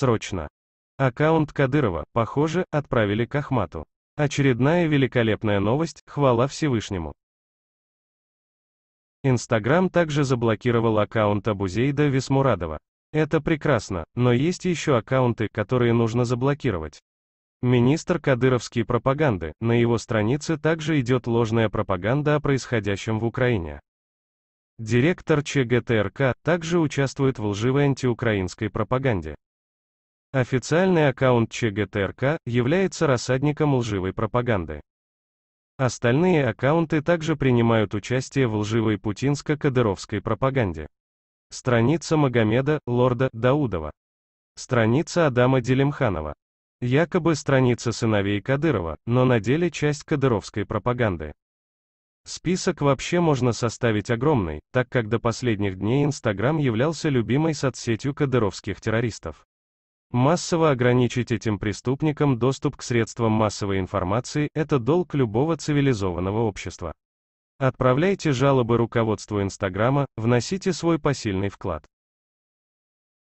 срочно. Аккаунт Кадырова, похоже, отправили к Ахмату. Очередная великолепная новость, хвала Всевышнему. Инстаграм также заблокировал аккаунт Абузейда Висмурадова. Это прекрасно, но есть еще аккаунты, которые нужно заблокировать. Министр Кадыровские пропаганды, на его странице также идет ложная пропаганда о происходящем в Украине. Директор ЧГТРК также участвует в лживой антиукраинской пропаганде. Официальный аккаунт ЧГТРК является рассадником лживой пропаганды. Остальные аккаунты также принимают участие в лживой путинско-кадыровской пропаганде. Страница Магомеда, лорда Даудова. Страница Адама Делимханова. Якобы страница сыновей Кадырова, но на деле часть кадыровской пропаганды. Список вообще можно составить огромный, так как до последних дней Инстаграм являлся любимой соцсетью кадыровских террористов. Массово ограничить этим преступникам доступ к средствам массовой информации – это долг любого цивилизованного общества. Отправляйте жалобы руководству Инстаграма, вносите свой посильный вклад.